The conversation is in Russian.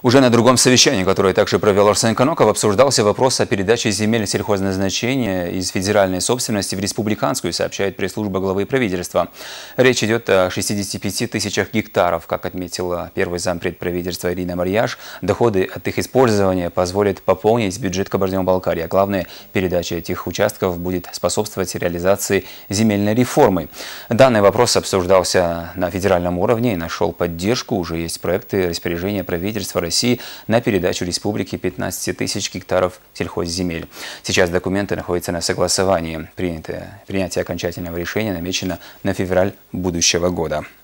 Уже на другом совещании, которое также провел Арсен Коноков, обсуждался вопрос о передаче земель сельхозного значения из федеральной собственности в республиканскую, сообщает пресс-служба главы правительства. Речь идет о 65 тысячах гектаров. Как отметила первый зампред правительства Ирина Марьяш, доходы от их использования позволят пополнить бюджет Кабардино-Балкарии. А главное, передача этих участков будет способствовать реализации земельной реформы. Данный вопрос обсуждался на федеральном уровне и нашел поддержку. Уже есть проекты распоряжения правительства России на передачу республики 15 тысяч гектаров сельхозземель. Сейчас документы находятся на согласовании. Принятое, принятие окончательного решения намечено на февраль будущего года.